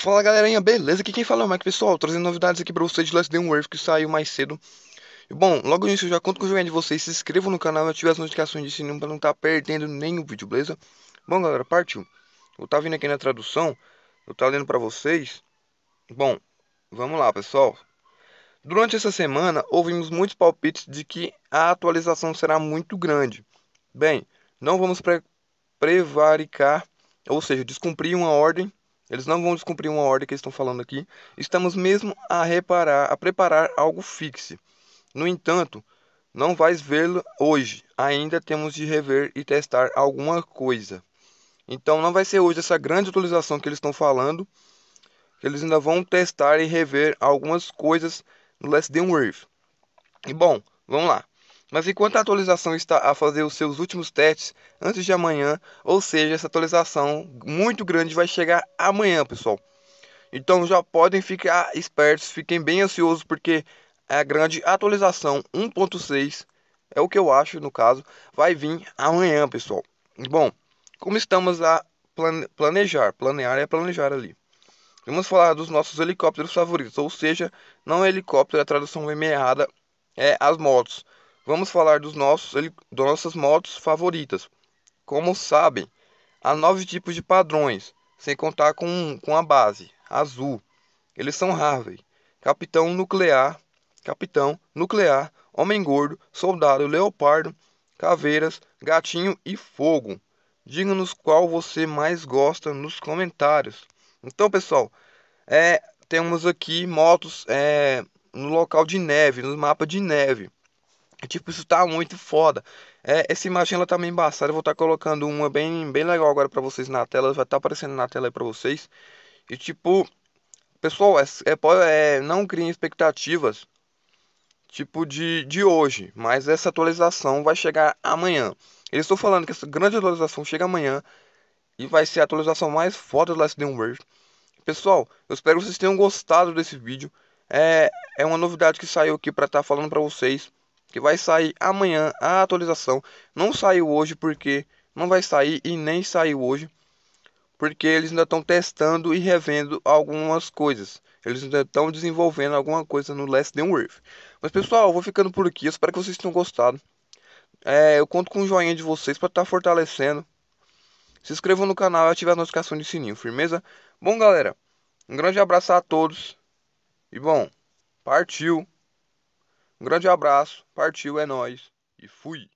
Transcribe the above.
Fala galerinha, beleza? Aqui quem fala é o Mike, pessoal, trazendo novidades aqui pra vocês de Last Day Worth que saiu mais cedo. Bom, logo nisso eu já conto com o joinha de vocês, se inscrevam no canal e ativem as notificações de sininho pra não estar tá perdendo nenhum vídeo, beleza? Bom galera, partiu. Eu tava vindo aqui na tradução, eu tava lendo pra vocês. Bom, vamos lá pessoal. Durante essa semana, ouvimos muitos palpites de que a atualização será muito grande. Bem, não vamos pre prevaricar, ou seja, descumprir uma ordem eles não vão descumprir uma ordem que eles estão falando aqui. Estamos mesmo a reparar, a preparar algo fixe. No entanto, não vais vê-lo hoje. Ainda temos de rever e testar alguma coisa. Então não vai ser hoje essa grande atualização que eles estão falando. Eles ainda vão testar e rever algumas coisas no Less Than Wave. E bom, vamos lá. Mas enquanto a atualização está a fazer os seus últimos testes antes de amanhã, ou seja, essa atualização muito grande vai chegar amanhã, pessoal. Então já podem ficar espertos, fiquem bem ansiosos porque a grande atualização 1.6 é o que eu acho, no caso, vai vir amanhã, pessoal. Bom, como estamos a plane planejar, planear é planejar ali. Vamos falar dos nossos helicópteros favoritos, ou seja, não é helicóptero, a tradução vem meio errada, é as motos vamos falar dos nossos, das nossas motos favoritas. Como sabem, há nove tipos de padrões, sem contar com, com a base, azul. Eles são Harvey, Capitão Nuclear, Capitão Nuclear, Homem Gordo, Soldado Leopardo, Caveiras, Gatinho e Fogo. Diga-nos qual você mais gosta nos comentários. Então, pessoal, é, temos aqui motos é, no local de neve, nos mapas de neve. É, tipo, isso tá muito foda. É, essa imagem ela tá meio embaçada. Eu vou estar tá colocando uma bem, bem legal agora pra vocês na tela. Vai estar tá aparecendo na tela aí pra vocês. E tipo, pessoal, é, é, é, não criem expectativas. Tipo de, de hoje. Mas essa atualização vai chegar amanhã. Eu estou falando que essa grande atualização chega amanhã. E vai ser a atualização mais foda do Last World. Pessoal, eu espero que vocês tenham gostado desse vídeo. É, é uma novidade que saiu aqui pra estar tá falando pra vocês que vai sair amanhã a atualização. Não saiu hoje porque não vai sair e nem saiu hoje porque eles ainda estão testando e revendo algumas coisas. Eles ainda estão desenvolvendo alguma coisa no Last Than Worth. Mas pessoal, eu vou ficando por aqui. Eu espero que vocês tenham gostado. É, eu conto com o joinha de vocês para estar tá fortalecendo. Se inscrevam no canal e ativem as notificações de sininho. Firmeza? Bom, galera, um grande abraço a todos. E bom, partiu! Um grande abraço, partiu, é nós e fui!